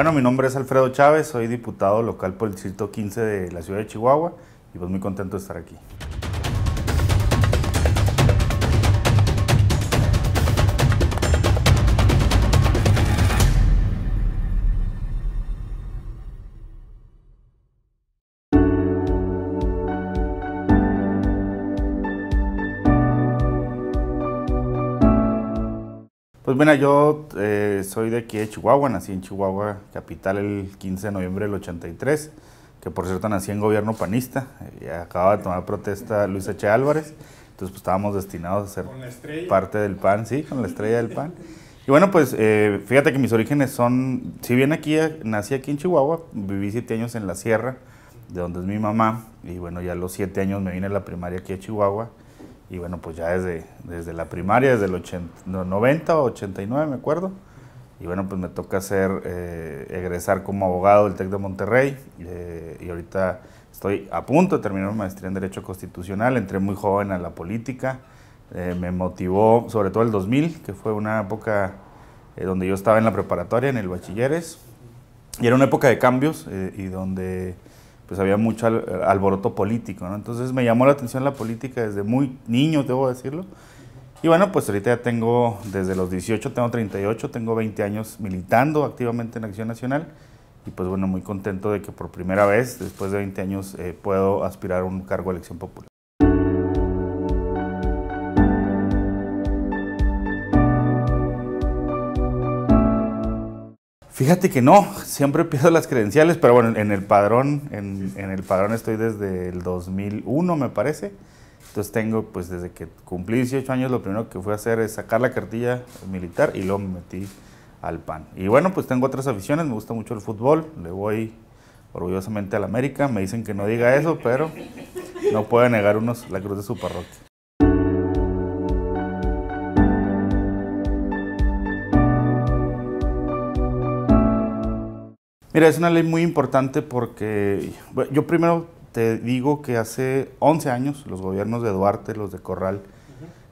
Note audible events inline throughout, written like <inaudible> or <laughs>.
Bueno, mi nombre es Alfredo Chávez, soy diputado local por el Distrito 15 de la ciudad de Chihuahua y pues muy contento de estar aquí. Bueno, yo eh, soy de aquí de Chihuahua, nací en Chihuahua, capital, el 15 de noviembre del 83, que por cierto nací en gobierno panista, y eh, acababa de tomar protesta Luis H. Álvarez, entonces pues estábamos destinados a ser parte del PAN, sí, con la estrella del PAN. Y bueno, pues eh, fíjate que mis orígenes son, si bien aquí nací aquí en Chihuahua, viví siete años en la sierra, de donde es mi mamá, y bueno, ya a los siete años me vine a la primaria aquí a Chihuahua, y bueno, pues ya desde, desde la primaria, desde el 90 o 89, me acuerdo. Y bueno, pues me toca hacer eh, egresar como abogado del TEC de Monterrey. Eh, y ahorita estoy a punto de terminar mi maestría en Derecho Constitucional. Entré muy joven a la política. Eh, me motivó, sobre todo el 2000, que fue una época donde yo estaba en la preparatoria, en el bachilleres. Y era una época de cambios y donde pues había mucho alboroto político, ¿no? Entonces me llamó la atención la política desde muy niño, debo decirlo. Y bueno, pues ahorita ya tengo, desde los 18, tengo 38, tengo 20 años militando activamente en Acción Nacional. Y pues bueno, muy contento de que por primera vez, después de 20 años, eh, puedo aspirar a un cargo de elección popular. Fíjate que no, siempre pierdo las credenciales, pero bueno, en el padrón, en, el padrón estoy desde el 2001, me parece. Entonces tengo, pues desde que cumplí 18 años, lo primero que fui a hacer es sacar la cartilla militar y luego me metí al PAN. Y bueno, pues tengo otras aficiones, me gusta mucho el fútbol, le voy orgullosamente al América, me dicen que no diga eso, pero no puedo negar unos la cruz de su parroquia. Mira, es una ley muy importante porque yo primero te digo que hace 11 años los gobiernos de Duarte, los de Corral,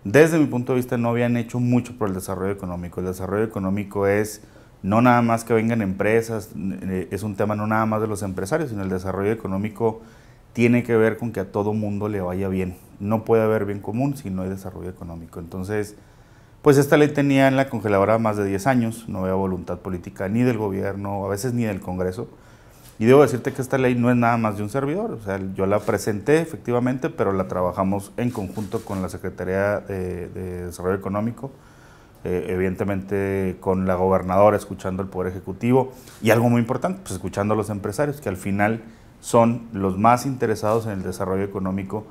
desde mi punto de vista no habían hecho mucho por el desarrollo económico. El desarrollo económico es no nada más que vengan empresas, eh, es un tema no nada más de los empresarios, sino el desarrollo económico tiene que ver con que a todo mundo le vaya bien. No puede haber bien común si no hay desarrollo económico. Entonces, pues esta ley tenía en la congeladora más de 10 años, no había voluntad política ni del gobierno, a veces ni del Congreso. Y debo decirte que esta ley no es nada más de un servidor, o sea, yo la presenté efectivamente, pero la trabajamos en conjunto con la Secretaría de, Desarrollo Económico, eh, evidentemente con la gobernadora, escuchando al Poder Ejecutivo y algo muy importante, pues escuchando a los empresarios, que al final son los más interesados en el desarrollo económico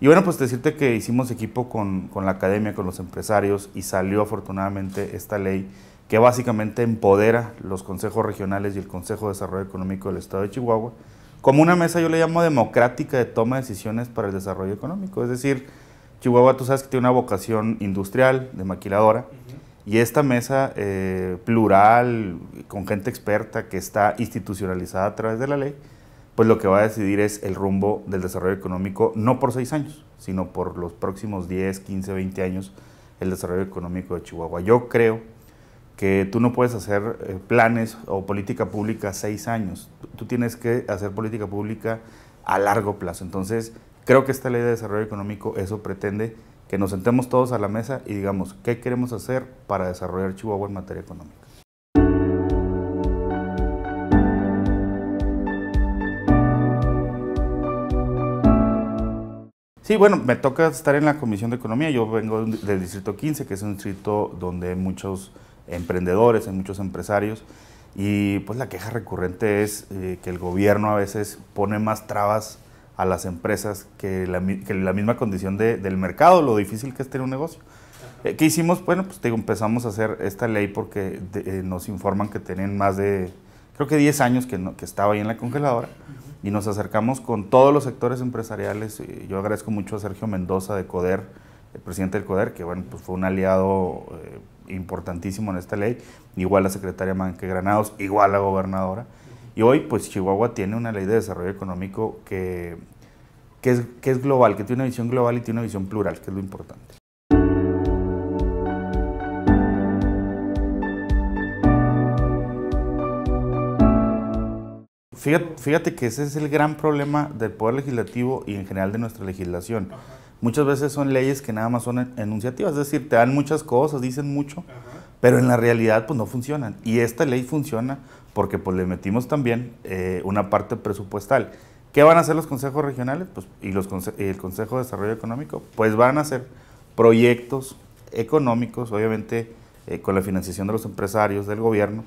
y bueno, pues decirte que hicimos equipo con, la academia, con los empresarios y salió afortunadamente esta ley que básicamente empodera los consejos regionales y el Consejo de Desarrollo Económico del Estado de Chihuahua como una mesa, yo le llamo democrática de toma de decisiones para el desarrollo económico. Es decir, Chihuahua, tú sabes que tiene una vocación industrial, de maquiladora, y esta mesa eh, plural, con gente experta que está institucionalizada a través de la ley, pues lo que va a decidir es el rumbo del desarrollo económico, no por seis años, sino por los próximos 10, 15, 20 años, el desarrollo económico de Chihuahua. Yo creo que tú no puedes hacer eh, planes o política pública seis años, tú tienes que hacer política pública a largo plazo. Entonces, creo que esta ley de desarrollo económico eso pretende, que nos sentemos todos a la mesa y digamos, ¿qué queremos hacer para desarrollar Chihuahua en materia económica? Sí, bueno, me toca estar en la Comisión de Economía. Yo vengo del Distrito 15, que es un distrito donde hay muchos emprendedores, hay muchos empresarios. Y pues la queja recurrente es eh, que el gobierno a veces pone más trabas a las empresas que la, misma condición del mercado, lo difícil que es tener un negocio. Eh, ¿Qué hicimos? Bueno, pues digo, empezamos a hacer esta ley porque eh, nos informan que tienen más de, creo que 10 años que, no, que estaba ahí en la congeladora y nos acercamos con todos los sectores empresariales. Yo agradezco mucho a Sergio Mendoza de CODER, el presidente del CODER, que bueno, pues, fue un aliado eh, importantísimo en esta ley, igual la secretaria Manque Granados, igual la gobernadora. Y hoy, pues Chihuahua tiene una ley de desarrollo económico que, que es global, que tiene una visión global y tiene una visión plural, que es lo importante. Fíjate, que ese es el gran problema del Poder Legislativo y en general de nuestra legislación. Muchas veces son leyes que nada más son enunciativas, es decir, te dan muchas cosas, dicen mucho, pero en la realidad pues no funcionan. Y esta ley funciona porque pues le metimos también eh, una parte presupuestal. ¿Qué van a hacer los consejos regionales pues, y el Consejo de Desarrollo Económico? Pues van a hacer proyectos económicos, obviamente eh, con la financiación de los empresarios, del gobierno,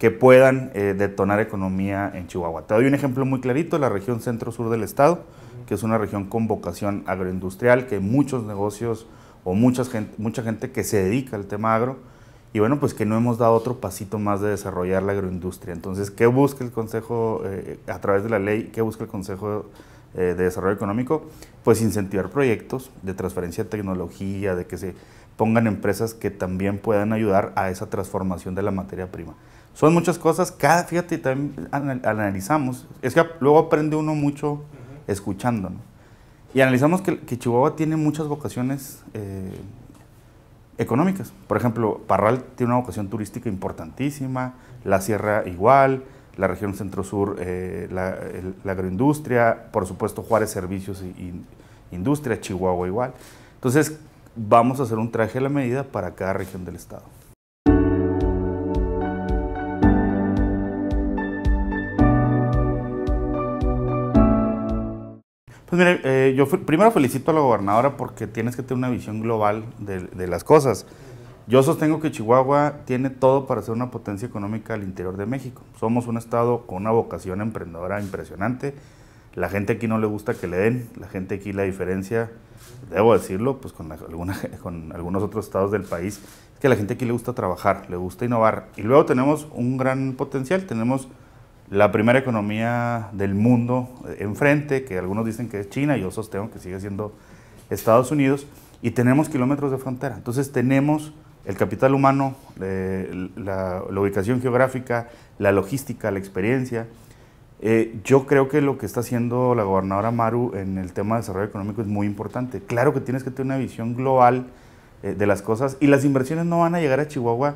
que puedan eh, detonar economía en Chihuahua. Te doy un ejemplo muy clarito, la región centro-sur del estado, que es una región con vocación agroindustrial, que muchos negocios o mucha gente, que se dedica al tema agro, y bueno, pues que no hemos dado otro pasito más de desarrollar la agroindustria. Entonces, ¿qué busca el Consejo eh, a través de la ley? ¿Qué busca el Consejo eh, de Desarrollo Económico? Pues incentivar proyectos de transferencia de tecnología, de que se pongan empresas que también puedan ayudar a esa transformación de la materia prima. Son muchas cosas, cada, fíjate, también analizamos, es que luego aprende uno mucho escuchándonos escuchando, Y analizamos que, Chihuahua tiene muchas vocaciones eh, económicas. Por ejemplo, Parral tiene una vocación turística importantísima, la sierra igual, la región centro-sur, eh, la, agroindustria, por supuesto Juárez Servicios e Industria, Chihuahua igual. Entonces, vamos a hacer un traje a la medida para cada región del estado. Pues mire, eh, yo primero felicito a la gobernadora porque tienes que tener una visión global de, las cosas. Yo sostengo que Chihuahua tiene todo para ser una potencia económica al interior de México. Somos un estado con una vocación emprendedora impresionante. La gente aquí no le gusta que le den, la gente aquí la diferencia, debo decirlo, pues con, <laughs> con algunos otros estados del país, es que a la gente aquí le gusta trabajar, le gusta innovar. Y luego tenemos un gran potencial, tenemos la primera economía del mundo enfrente, que algunos dicen que es China, yo sostengo que sigue siendo Estados Unidos, y tenemos kilómetros de frontera. Entonces tenemos el capital humano, eh, la, ubicación geográfica, la logística, la experiencia. Eh, yo creo que lo que está haciendo la gobernadora Maru en el tema de desarrollo económico es muy importante. Claro que tienes que tener una visión global eh, de las cosas y las inversiones no van a llegar a Chihuahua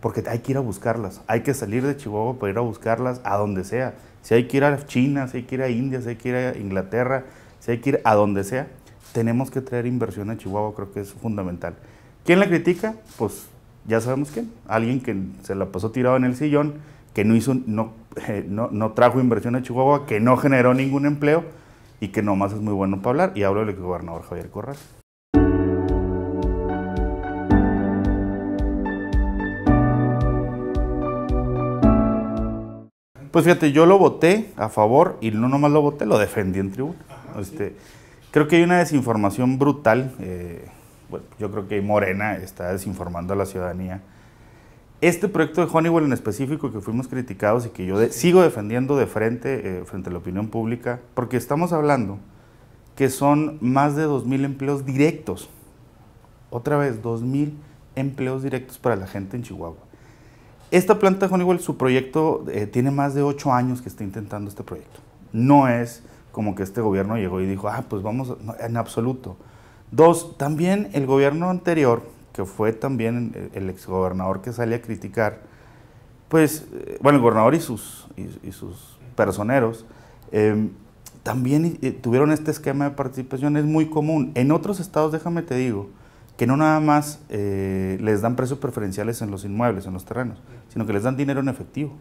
porque hay que ir a buscarlas, hay que salir de Chihuahua para ir a buscarlas a donde sea. Si hay que ir a China, si hay que ir a India, si hay que ir a Inglaterra, si hay que ir a donde sea, tenemos que traer inversión a Chihuahua, creo que es fundamental. ¿Quién la critica? Pues ya sabemos quién, alguien que se la pasó tirado en el sillón, que no, hizo, no, eh, no, no trajo inversión a Chihuahua, que no generó ningún empleo y que nomás es muy bueno para hablar. Y hablo del gobernador Javier Corral. Pues fíjate, yo lo voté a favor y no nomás lo voté, lo defendí en tribuna. Este, creo que hay una desinformación brutal. Eh, bueno, yo creo que Morena está desinformando a la ciudadanía. Este proyecto de Honeywell en específico que fuimos criticados y que yo sigo defendiendo de frente, eh, frente a la opinión pública, porque estamos hablando que son más de 2.000 empleos directos. Otra vez, 2.000 empleos directos para la gente en Chihuahua. Esta planta Honeywell, su proyecto, eh, tiene más de ocho años que está intentando este proyecto. No es como que este gobierno llegó y dijo, ah, pues vamos, en absoluto. Dos, también el gobierno anterior, que fue también el exgobernador que sale a criticar, pues, eh, bueno, el gobernador y sus, y, sus personeros, em, también eh, tuvieron este esquema de participación, es muy común. En otros estados, déjame te digo, que no nada más eh, les dan precios preferenciales en los inmuebles, en los terrenos, sino que les dan dinero en efectivo.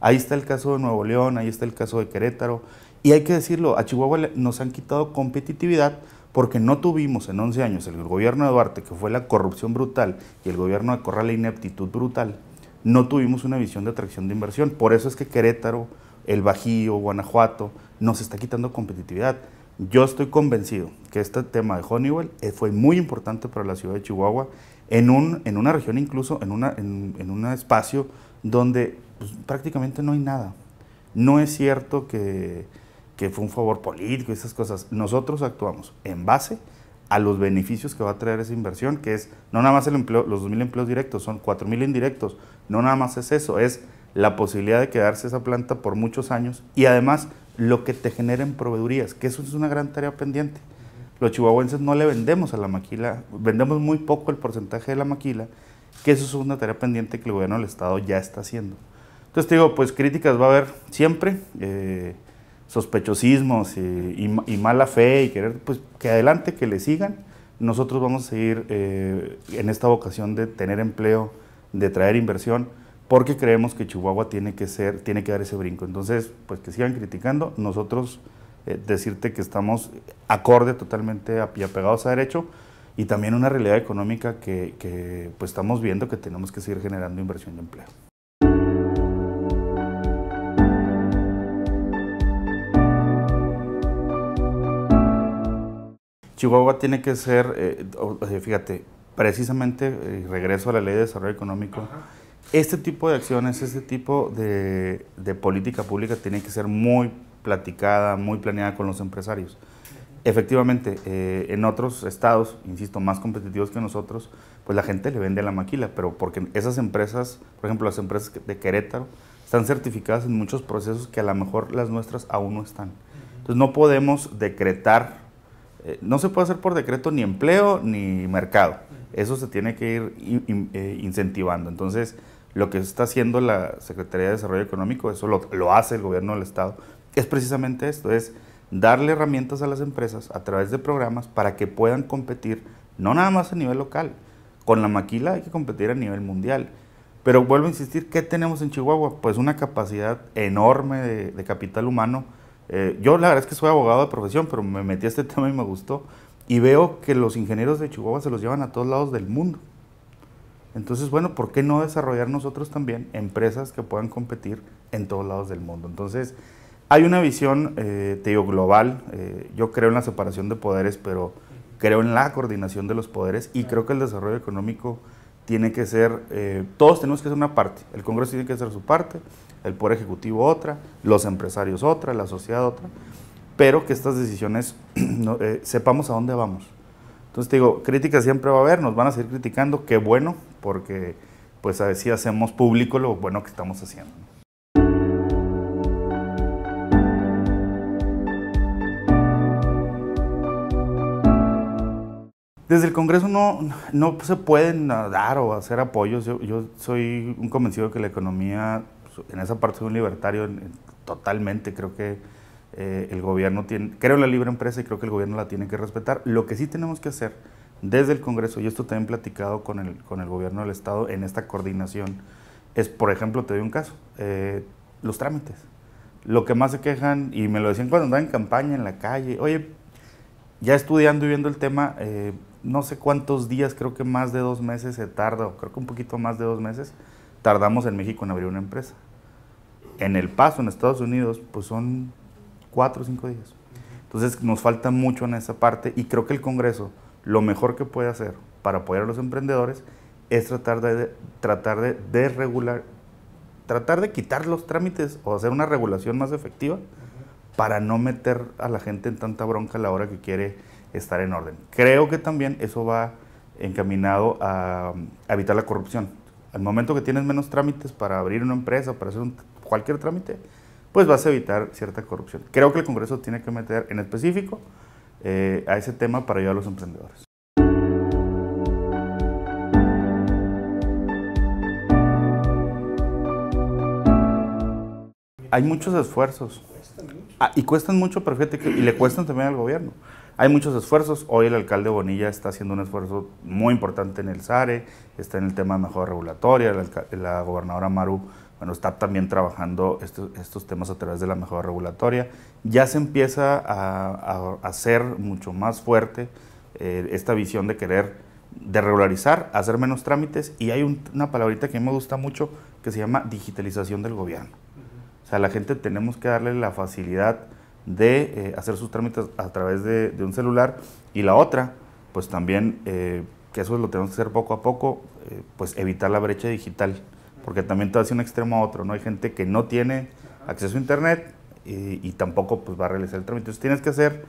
Ahí está el caso de Nuevo León, ahí está el caso de Querétaro. Y hay que decirlo, a Chihuahua nos han quitado competitividad porque no tuvimos en 11 años el gobierno de Duarte, que fue la corrupción brutal, y el gobierno de Corral, la ineptitud brutal, no tuvimos una visión de atracción de inversión. Por eso es que Querétaro, el Bajío, Guanajuato, nos está quitando competitividad. Yo estoy convencido que este tema de Honeywell eh, fue muy importante para la ciudad de Chihuahua, en, un, en una región incluso, en, una, en, un espacio donde pues, prácticamente no hay nada. No es cierto que, fue un favor político y esas cosas. Nosotros actuamos en base a los beneficios que va a traer esa inversión, que es no nada más el empleo, los 2.000 empleos directos, son 4.000 indirectos, no nada más es eso, es la posibilidad de quedarse esa planta por muchos años y además lo que te generen proveedurías, que eso es una gran tarea pendiente. Los chihuahuenses no le vendemos a la maquila, vendemos muy poco el porcentaje de la maquila, que eso es una tarea pendiente que el gobierno del Estado ya está haciendo. Entonces te digo, pues críticas va a haber siempre, eh, sospechosismos y, mala fe y querer, pues que adelante, que le sigan. Nosotros vamos a seguir eh, en esta vocación de tener empleo, de traer inversión porque creemos que Chihuahua tiene que ser, tiene que dar ese brinco. Entonces, pues que sigan criticando, nosotros eh, decirte que estamos acorde totalmente y apegados a derecho y también una realidad económica que, pues, estamos viendo que tenemos que seguir generando inversión de empleo. Chihuahua tiene que ser, eh, fíjate, precisamente, eh, regreso a la ley de desarrollo económico, este tipo de acciones, este tipo de, política pública tiene que ser muy platicada, muy planeada con los empresarios. Efectivamente, eh, en otros estados, insisto, más competitivos que nosotros, pues la gente le vende la maquila, pero porque esas empresas, por ejemplo, las empresas de Querétaro, están certificadas en muchos procesos que a lo mejor las nuestras aún no están. Entonces no podemos decretar, eh, no se puede hacer por decreto ni empleo ni mercado. Eso se tiene que ir eh, incentivando. Entonces, lo que está haciendo la Secretaría de Desarrollo Económico, eso lo, hace el gobierno del Estado, es precisamente esto, es darle herramientas a las empresas a través de programas para que puedan competir, no nada más a nivel local, con la maquila hay que competir a nivel mundial. Pero vuelvo a insistir, ¿qué tenemos en Chihuahua? Pues una capacidad enorme de, capital humano. Eh, yo la verdad es que soy abogado de profesión, pero me metí a este <laughs> tema y me gustó. Y veo que los ingenieros de Chihuahua se los llevan a todos lados del mundo. Entonces, bueno, ¿por qué no desarrollar nosotros también empresas que puedan competir en todos lados del mundo? Entonces, hay una visión, eh, te digo, global. Eh, yo creo en la separación de poderes, pero creo en la coordinación de los poderes y creo que el desarrollo económico tiene que ser, eh, todos tenemos que ser una parte. El Congreso tiene que ser su parte, el Poder Ejecutivo otra, los empresarios otra, la sociedad otra, pero que estas decisiones <clears throat> eh, sepamos a dónde vamos. Entonces te digo, crítica siempre va a haber, nos van a seguir criticando, qué bueno, porque pues a veces hacemos público lo bueno que estamos haciendo. Desde el Congreso no, se pueden dar o hacer apoyos. Yo, soy un convencido de que la economía, pues, en esa parte de un libertario totalmente. Creo que eh, el gobierno tiene, creo en la libre empresa y creo que el gobierno la tiene que respetar. Lo que sí tenemos que hacer desde el Congreso, y esto también platicado con el, con el gobierno del Estado en esta coordinación, es, por ejemplo, te doy un caso, eh, los trámites. Lo que más se quejan, y me lo decían cuando andaba en campaña, en la calle, oye, ya estudiando y viendo el tema, eh, no sé cuántos días, creo que más de dos meses se tarda, o creo que un poquito más de dos meses, tardamos en México en abrir una empresa. En El Paso, en Estados Unidos, pues son cuatro o cinco días. Entonces nos falta mucho en esa parte y creo que el Congreso, lo mejor que puede hacer para apoyar a los emprendedores es tratar de, tratar de desregular, tratar de quitar los trámites o hacer una regulación más efectiva para no meter a la gente en tanta bronca a la hora que quiere estar en orden. Creo que también eso va encaminado a, evitar la corrupción. Al momento que tienes menos trámites para abrir una empresa, para hacer cualquier trámite, pues vas a evitar cierta corrupción. Creo que el Congreso tiene que meter en específico eh, a ese tema para ayudar a los emprendedores. Hay muchos esfuerzos. Ah, y cuestan mucho, pero fíjate que y le cuestan también al gobierno. Hay muchos esfuerzos. Hoy el alcalde Bonilla está haciendo un esfuerzo muy importante en el SARE, está en el tema de mejora regulatoria. la gobernadora Maru bueno, está también trabajando este, estos, temas a través de la mejora regulatoria. Ya se empieza a, hacer mucho más fuerte eh, esta visión de querer de regularizar, hacer menos trámites y hay una palabrita que me gusta mucho que se llama digitalización del gobierno. O sea, la gente tenemos que darle la facilidad de eh, hacer sus trámites a través de, un celular y la otra, pues también, eh, que eso lo tenemos que hacer poco a poco, pues evitar la brecha digital porque también te vas de un extremo a otro, ¿no? Hay gente que no tiene acceso a internet y, tampoco pues, va a realizar el trámite. Entonces tienes que hacer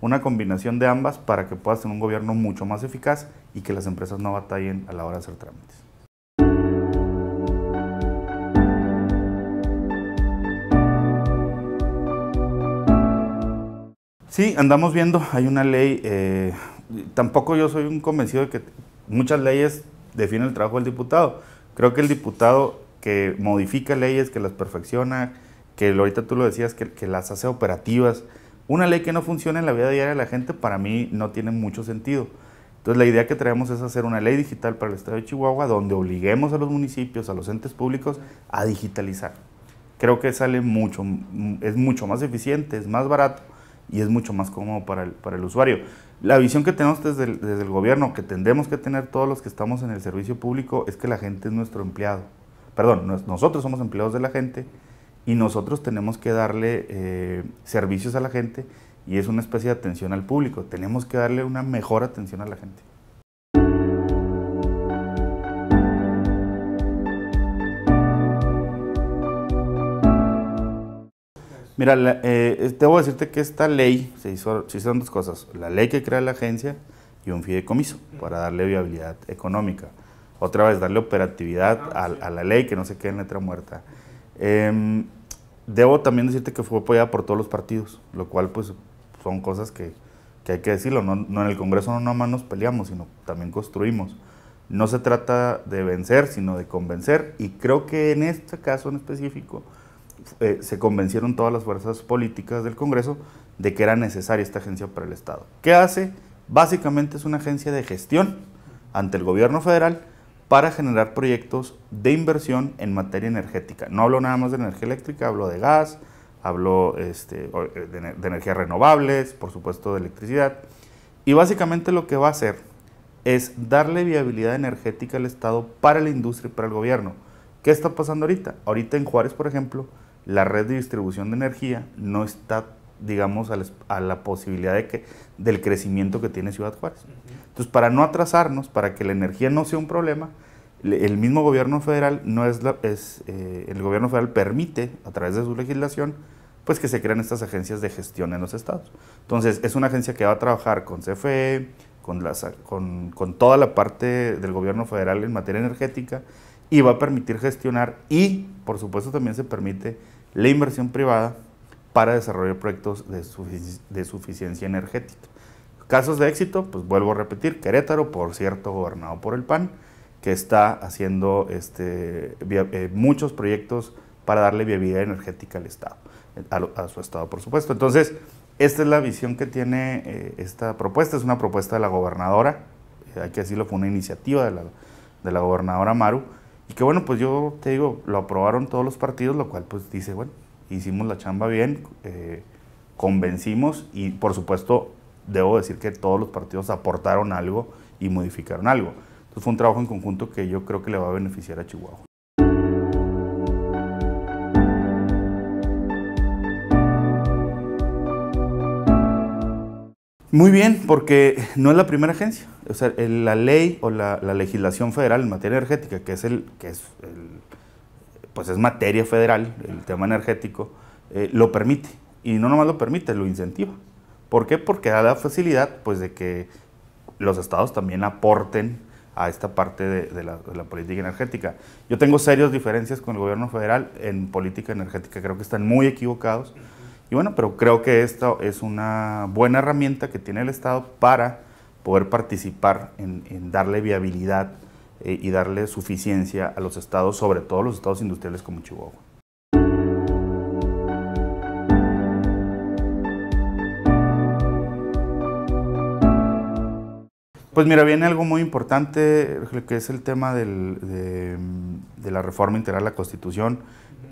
una combinación de ambas para que puedas tener un gobierno mucho más eficaz y que las empresas no batallen a la hora de hacer trámites. Sí, andamos viendo, hay una ley, eh, tampoco yo soy un convencido de que muchas leyes definen el trabajo del diputado, Creo que el diputado que modifica leyes, que las perfecciona, que ahorita tú lo decías, que, las hace operativas, una ley que no funciona en la vida diaria de la gente para mí no tiene mucho sentido. Entonces la idea que traemos es hacer una ley digital para el estado de Chihuahua donde obliguemos a los municipios, a los entes públicos a digitalizar. Creo que sale mucho, es mucho más eficiente, es más barato y es mucho más cómodo para el, para el usuario. La visión que tenemos desde el, gobierno, que tendemos que tener todos los que estamos en el servicio público, es que la gente es nuestro empleado. Perdón, nosotros somos empleados de la gente y nosotros tenemos que darle eh, servicios a la gente y es una especie de atención al público. Tenemos que darle una mejor atención a la gente. Mira, eh, debo decirte que esta ley se, hizo, hicieron dos cosas, la ley que crea la agencia y un fideicomiso para darle viabilidad económica. Otra vez, darle operatividad ah, a, la ley, que no se quede en letra muerta. Em, debo también decirte que fue apoyada por todos los partidos, lo cual pues son cosas que, hay que decirlo. No, en el Congreso no nomás nos peleamos, sino también construimos. No se trata de vencer, sino de convencer. Y creo que en este caso en específico eh, se convencieron todas las fuerzas políticas del Congreso de que era necesaria esta agencia para el Estado. ¿Qué hace? Básicamente es una agencia de gestión ante el gobierno federal para generar proyectos de inversión en materia energética. No hablo nada más de energía eléctrica, hablo de gas, hablo este, eh, de, de energías renovables, por supuesto de electricidad. Y básicamente lo que va a hacer es darle viabilidad energética al Estado para la industria y para el gobierno. ¿Qué está pasando ahorita? Ahorita en Juárez, por ejemplo, la red de distribución de energía no está, digamos, a la, posibilidad de que, del crecimiento que tiene Ciudad Juárez. Entonces, para no atrasarnos, para que la energía no sea un problema, el mismo gobierno federal no es, la, es eh, el gobierno federal permite a través de su legislación pues que se crean estas agencias de gestión en los estados. Entonces, es una agencia que va a trabajar con CFE, con, con, con toda la parte del gobierno federal en materia energética y va a permitir gestionar y, por supuesto, también se permite la inversión privada para desarrollar proyectos de, suficiencia energética. Casos de éxito, pues vuelvo a repetir, Querétaro, por cierto, gobernado por el PAN, que está haciendo este, eh, muchos proyectos para darle viabilidad energética al Estado, a, su Estado, por supuesto. Entonces, esta es la visión que tiene eh, esta propuesta, es una propuesta de la gobernadora, eh, hay que decirlo, fue una iniciativa de la, de la gobernadora Maru, y que bueno, pues yo te digo, lo aprobaron todos los partidos, lo cual pues dice, bueno, hicimos la chamba bien, eh, convencimos y por supuesto debo decir que todos los partidos aportaron algo y modificaron algo. Entonces fue un trabajo en conjunto que yo creo que le va a beneficiar a Chihuahua. Muy bien, porque no es la primera agencia o sea, la ley o la, legislación federal en materia energética, que es el, que es pues es materia federal, el tema energético, eh, lo permite. Y no nomás lo permite, lo incentiva. ¿Por qué? Porque da la facilidad pues, de que los estados también aporten a esta parte de, la, de, la, política energética. Yo tengo serias diferencias con el gobierno federal en política energética, creo que están muy equivocados. Y bueno, pero creo que esta es una buena herramienta que tiene el Estado para poder participar en, darle viabilidad eh, y darle suficiencia a los estados, sobre todo los estados industriales como Chihuahua. Pues mira, viene algo muy importante, que es el tema de, de, la reforma integral a la Constitución.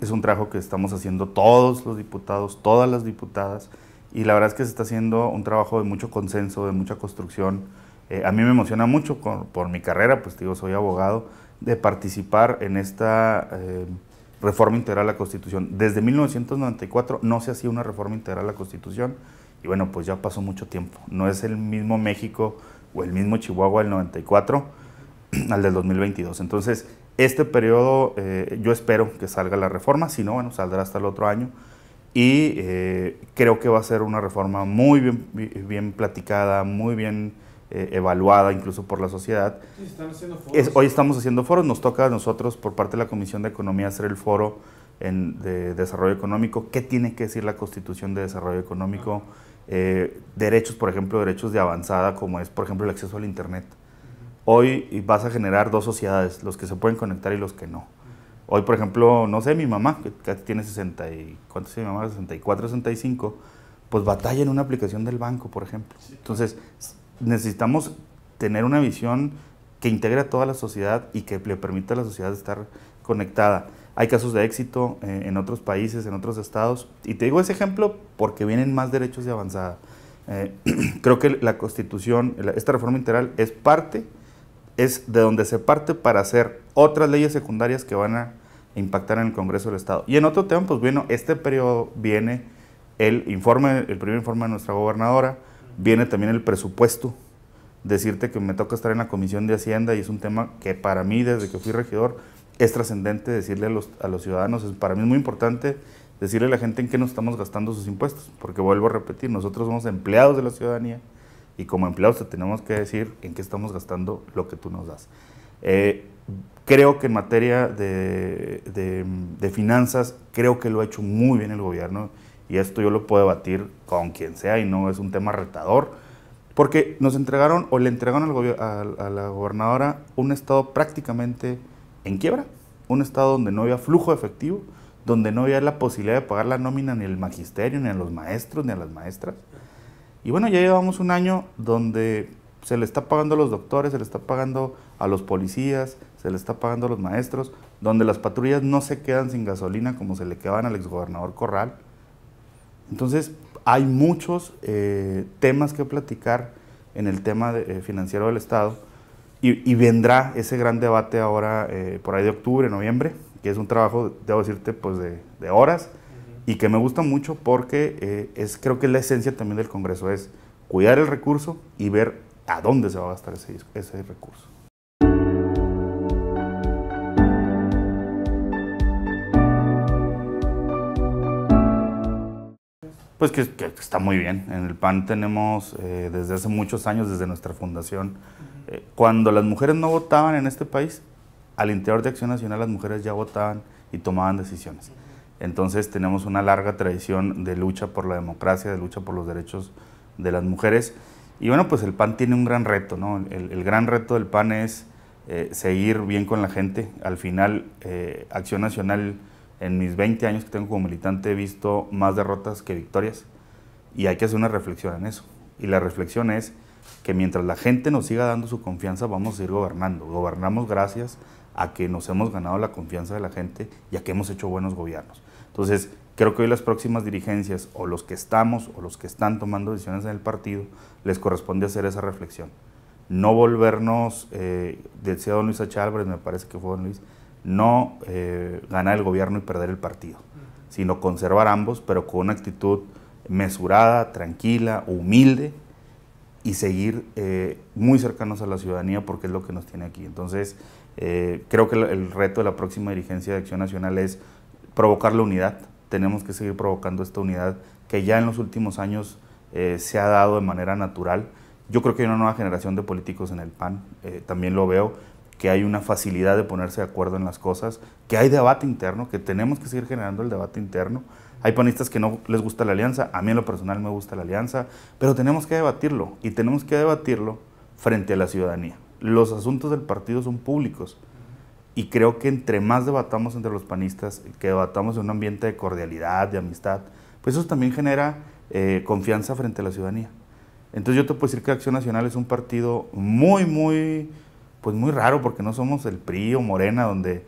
Es un trabajo que estamos haciendo todos los diputados, todas las diputadas y la verdad es que se está haciendo un trabajo de mucho consenso, de mucha construcción. Eh, a mí me emociona mucho por mi carrera, pues digo, soy abogado, de participar en esta eh, reforma integral a la Constitución. Desde 1994 no se hacía una reforma integral a la Constitución y bueno, pues ya pasó mucho tiempo. No es el mismo México o el mismo Chihuahua del 94 <clears throat> al del 2022. Entonces, este periodo eh, yo espero que salga la reforma, si no, bueno, saldrá hasta el otro año y eh, creo que va a ser una reforma muy bien, platicada, muy bien eh, evaluada incluso por la sociedad. hoy estamos haciendo foros, nos toca a nosotros por parte de la Comisión de Economía hacer el foro de desarrollo económico, qué tiene que decir la Constitución de Desarrollo Económico, eh, derechos, por ejemplo, derechos de avanzada, como es, por ejemplo, el acceso al Internet. Hoy vas a generar dos sociedades, los que se pueden conectar y los que no. Hoy, por ejemplo, no sé, mi mamá, que tiene 60 y, 64, 65, pues batalla en una aplicación del banco, por ejemplo. Entonces, necesitamos tener una visión que integre a toda la sociedad y que le permita a la sociedad estar conectada. Hay casos de éxito eh, en otros países, en otros estados, y te digo ese ejemplo porque vienen más derechos de avanzada. Eh, <clears throat> creo que la Constitución, esta reforma integral es parte, es de donde se parte para hacer otras leyes secundarias que van a impactar en el Congreso del Estado. Y en otro tema, pues bueno, este periodo viene el informe, el primer informe de nuestra gobernadora, viene también el presupuesto. Decirte que me toca estar en la Comisión de Hacienda y es un tema que para mí, desde que fui regidor, es trascendente decirle a los, a los ciudadanos, para mí es muy importante decirle a la gente en qué nos estamos gastando sus impuestos, porque vuelvo a repetir, nosotros somos empleados de la ciudadanía y como empleados te tenemos que decir en qué estamos gastando lo que tú nos das. Eh, creo que en materia de, de, finanzas, creo que lo ha hecho muy bien el gobierno y esto yo lo puedo debatir con quien sea y no es un tema retador, porque nos entregaron o le entregaron al a, a, la gobernadora un estado prácticamente en quiebra, un estado donde no había flujo efectivo, donde no había la posibilidad de pagar la nómina ni al magisterio, ni a los maestros, ni a las maestras. Y bueno, ya llevamos un año donde se le está pagando a los doctores, se le está pagando a los policías, se le está pagando a los maestros, donde las patrullas no se quedan sin gasolina como se le quedaban al exgobernador Corral. Entonces, hay muchos eh, temas que platicar en el tema eh, financiero del Estado y, vendrá ese gran debate ahora eh, por ahí de octubre, noviembre, que es un trabajo, debo decirte, pues de, horas y que me gusta mucho porque es, creo que la esencia también del Congreso es cuidar el recurso y ver a dónde se va a gastar ese, recurso. Pues que, está muy bien. En el PAN tenemos eh, desde hace muchos años, desde nuestra fundación, eh, cuando las mujeres no votaban en este país, al interior de Acción Nacional las mujeres ya votaban y tomaban decisiones. Entonces tenemos una larga tradición de lucha por la democracia, de lucha por los derechos de las mujeres y bueno, pues el PAN tiene un gran reto, ¿no? El, gran reto del PAN es eh, seguir bien con la gente. Al final, eh, Acción Nacional, en mis 20 años que tengo como militante, he visto más derrotas que victorias. Y hay que hacer una reflexión en eso. Y la reflexión es que mientras la gente nos siga dando su confianza, vamos a seguir gobernando. Gobernamos gracias a que nos hemos ganado la confianza de la gente y a que hemos hecho buenos gobiernos. Entonces, Creo que hoy las próximas dirigencias, o los que estamos, o los que están tomando decisiones en el partido, les corresponde hacer esa reflexión. No volvernos, eh, decía don Luis H. Álvarez, me parece que fue don Luis, no eh, ganar el gobierno y perder el partido, sino conservar ambos, pero con una actitud mesurada, tranquila, humilde y seguir eh, muy cercanos a la ciudadanía porque es lo que nos tiene aquí. Entonces, eh, creo que el reto de la próxima dirigencia de Acción Nacional es provocar la unidad, tenemos que seguir provocando esta unidad que ya en los últimos años eh, se ha dado de manera natural. Yo creo que hay una nueva generación de políticos en el PAN, eh, también lo veo, que hay una facilidad de ponerse de acuerdo en las cosas, que hay debate interno, que tenemos que seguir generando el debate interno. Hay panistas que no les gusta la alianza, a mí en lo personal me gusta la alianza, pero tenemos que debatirlo y tenemos que debatirlo frente a la ciudadanía. Los asuntos del partido son públicos y creo que entre más debatamos entre los panistas, que debatamos en un ambiente de cordialidad, de amistad, pues eso también genera eh, confianza frente a la ciudadanía. Entonces yo te puedo decir que Acción Nacional es un partido muy, muy, pues muy raro, porque no somos el PRI o Morena, donde eh,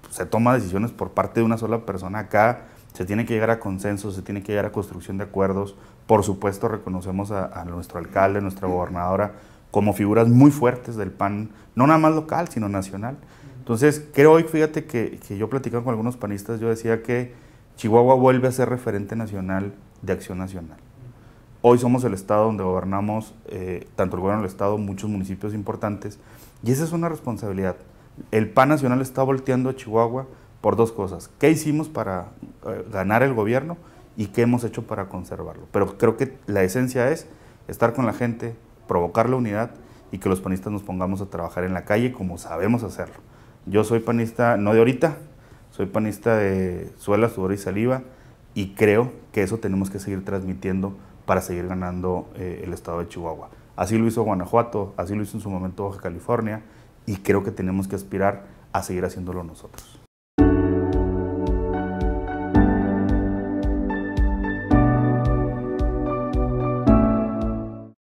pues, se toma decisiones por parte de una sola persona. Acá se tiene que llegar a consenso, se tiene que llegar a construcción de acuerdos. Por supuesto, reconocemos a, a nuestro alcalde, nuestra gobernadora, como figuras muy fuertes del PAN, no nada más local, sino nacional. Entonces, creo hoy, fíjate que, yo platicaba con algunos panistas, yo decía que Chihuahua vuelve a ser referente nacional de acción nacional. Hoy somos el estado donde gobernamos, eh, tanto el gobierno del estado, muchos municipios importantes, y esa es una responsabilidad. El PAN nacional está volteando a Chihuahua por dos cosas. ¿Qué hicimos para eh, ganar el gobierno y qué hemos hecho para conservarlo? Pero creo que la esencia es estar con la gente, provocar la unidad y que los panistas nos pongamos a trabajar en la calle como sabemos hacerlo yo soy panista, no de ahorita, soy panista de suela, sudor y saliva, y creo que eso tenemos que seguir transmitiendo para seguir ganando eh, el estado de Chihuahua. Así lo hizo Guanajuato, así lo hizo en su momento Baja California, y creo que tenemos que aspirar a seguir haciéndolo nosotros.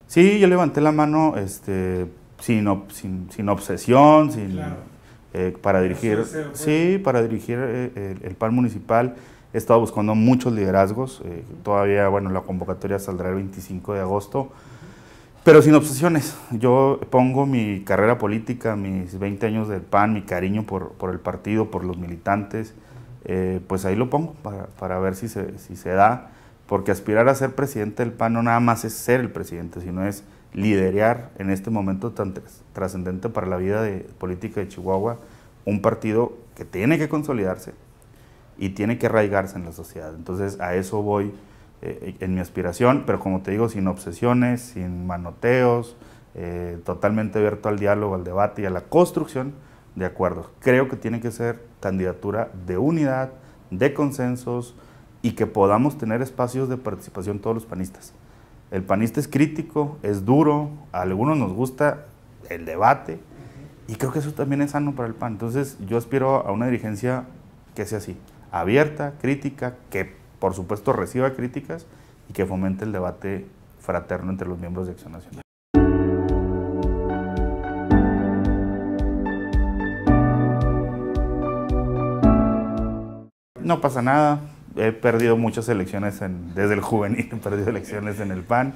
Sí, yo levanté la mano, este, sin, sin, obsesión, sin... Eh, para dirigir, sí, para dirigir eh, el, PAN municipal. He estado buscando muchos liderazgos. Eh, todavía, bueno, la convocatoria saldrá el 25 de agosto. Pero sin obsesiones. Yo pongo mi carrera política, mis 20 años del PAN, mi cariño por, por el partido, por los militantes. pues ahí lo pongo para, ver si si se da. Porque aspirar a ser presidente del PAN no nada más es ser el presidente, sino es liderar en este momento tan trascendente para la vida de, política de Chihuahua un partido que tiene que consolidarse y tiene que arraigarse en la sociedad. Entonces a eso voy eh, en mi aspiración, pero como te digo, sin obsesiones, sin manoteos, eh, totalmente abierto al diálogo, al debate y a la construcción de acuerdos. Creo que tiene que ser candidatura de unidad, de consensos y que podamos tener espacios de participación todos los panistas. El panista es crítico, es duro, a algunos nos gusta el debate y creo que eso también es sano para el PAN. Entonces yo aspiro a una dirigencia que sea así, abierta, crítica, que por supuesto reciba críticas y que fomente el debate fraterno entre los miembros de Acción Nacional. No pasa nada, he perdido muchas elecciones desde el juvenil, <laughs> he perdido elecciones en el PAN,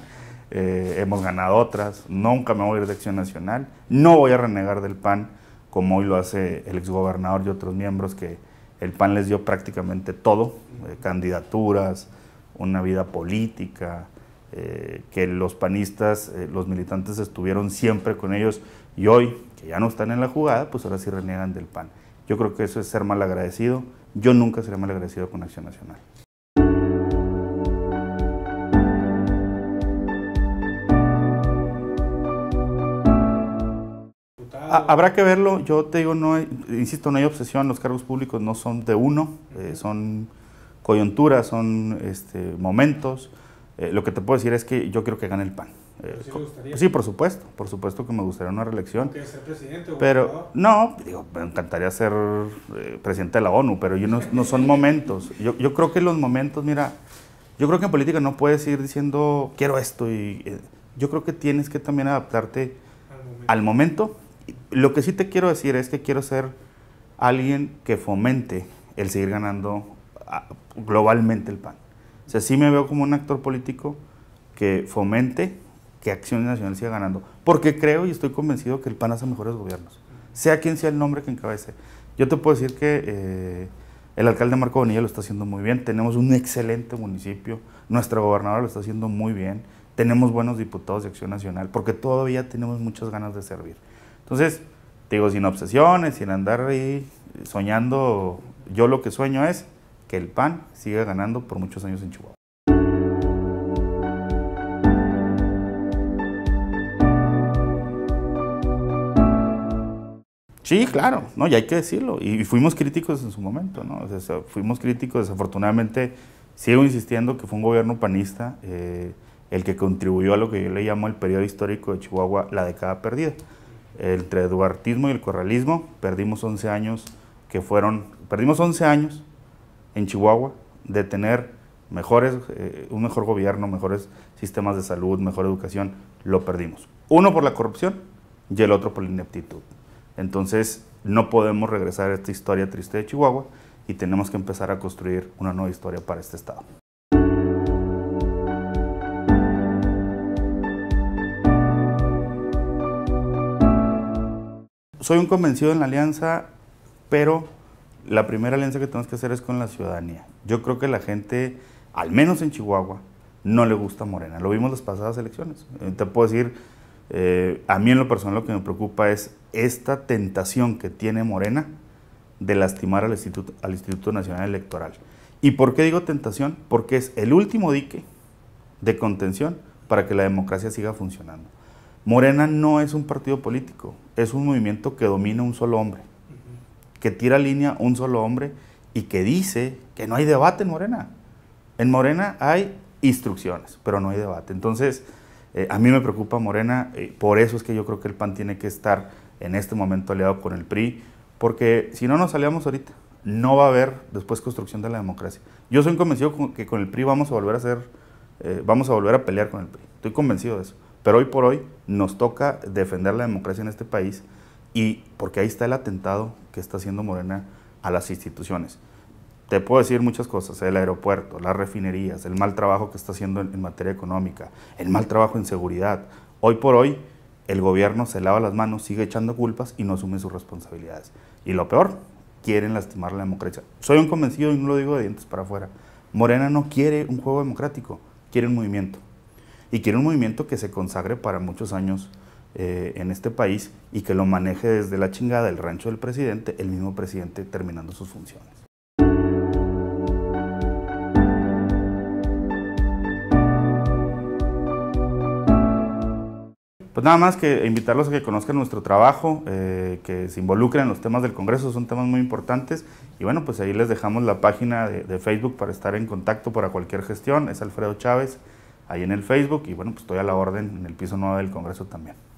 eh, hemos ganado otras, nunca me voy a ir de elección Nacional, no voy a renegar del PAN como hoy lo hace el exgobernador y otros miembros que el PAN les dio prácticamente todo, eh, candidaturas, una vida política, eh, que los panistas, los militantes estuvieron siempre con ellos y hoy, que ya no están en la jugada, pues ahora sí renegan del PAN. Yo creo que eso es ser mal agradecido yo nunca seré mal agradecido con Acción Nacional. Ah, habrá que verlo. Yo te digo, no hay, insisto, no hay obsesión. Los cargos públicos no son de uno, eh, son coyunturas, son este, momentos. Eh, lo que te puedo decir es que yo quiero que gane el PAN. Eh, sí, por supuesto, por supuesto que me gustaría una reelección. Ser presidente pero no, digo, me encantaría ser eh, presidente de la ONU, pero yo no, son momentos. Yo, creo que los momentos, mira, yo creo que en política no puedes ir diciendo quiero esto y eh, yo creo que tienes que también adaptarte al momento. al momento. Lo que sí te quiero decir es que quiero ser alguien que fomente el seguir ganando ah, globalmente el pan. O sea, sí me veo como un actor político que fomente que Acción Nacional siga ganando, porque creo y estoy convencido que el PAN hace mejores gobiernos, sea quien sea el nombre que encabece. Yo te puedo decir que eh, el alcalde Marco Bonilla lo está haciendo muy bien, tenemos un excelente municipio, nuestra gobernadora lo está haciendo muy bien, tenemos buenos diputados de Acción Nacional, porque todavía tenemos muchas ganas de servir. Entonces, digo, sin obsesiones, sin andar ahí soñando, yo lo que sueño es que el PAN siga ganando por muchos años en Chihuahua. Sí, claro, no, y hay que decirlo. Y, fuimos críticos en su momento, ¿no? fuimos críticos, desafortunadamente sigo insistiendo que fue un gobierno panista eh, el que contribuyó a lo que yo le llamo el periodo histórico de Chihuahua, la década perdida. Entre el duartismo y el corralismo perdimos 11 años que fueron, perdimos 11 años en Chihuahua de tener mejores, eh, un mejor gobierno, mejores sistemas de salud, mejor educación, lo perdimos. Uno por la corrupción y el otro por la ineptitud. Entonces, no podemos regresar a esta historia triste de Chihuahua y tenemos que empezar a construir una nueva historia para este estado. Soy un convencido en la alianza, pero la primera alianza que tenemos que hacer es con la ciudadanía. Yo creo que la gente, al menos en Chihuahua, no le gusta Morena. Lo vimos las pasadas elecciones. Eh, te puedo decir, eh, a mí en lo personal lo que me preocupa es esta tentación que tiene Morena de lastimar al Instituto, al Instituto Nacional Electoral. ¿Y por qué digo tentación? Porque es el último dique de contención para que la democracia siga funcionando. Morena no es un partido político, es un movimiento que domina un solo hombre, que tira línea un solo hombre y que dice que no hay debate en Morena. En Morena hay instrucciones, pero no hay debate. Entonces, eh, a mí me preocupa Morena, eh, por eso es que yo creo que el PAN tiene que estar en este momento aliado con el PRI, porque si no nos aliamos ahorita, no va a haber después construcción de la democracia. Yo soy convencido que con el PRI vamos a volver a hacer, eh, vamos a volver a pelear con el PRI. Estoy convencido de eso. Pero hoy por hoy nos toca defender la democracia en este país y porque ahí está el atentado que está haciendo Morena a las instituciones te puedo decir muchas cosas, el aeropuerto, las refinerías, el mal trabajo que está haciendo en, materia económica, el mal trabajo en seguridad. Hoy por hoy el gobierno se lava las manos, sigue echando culpas y no asume sus responsabilidades. Y lo peor, quieren lastimar la democracia. Soy un convencido y no lo digo de dientes para afuera. Morena no quiere un juego democrático, quiere un movimiento. Y quiere un movimiento que se consagre para muchos años eh, en este país y que lo maneje desde la chingada del rancho del presidente, el mismo presidente terminando sus funciones. Pues nada más que invitarlos a que conozcan nuestro trabajo, eh, que se involucren en los temas del Congreso, son temas muy importantes. Y bueno, pues ahí les dejamos la página de, de, Facebook para estar en contacto para cualquier gestión. Es Alfredo Chávez, ahí en el Facebook. Y bueno, pues estoy a la orden en el piso 9 del Congreso también.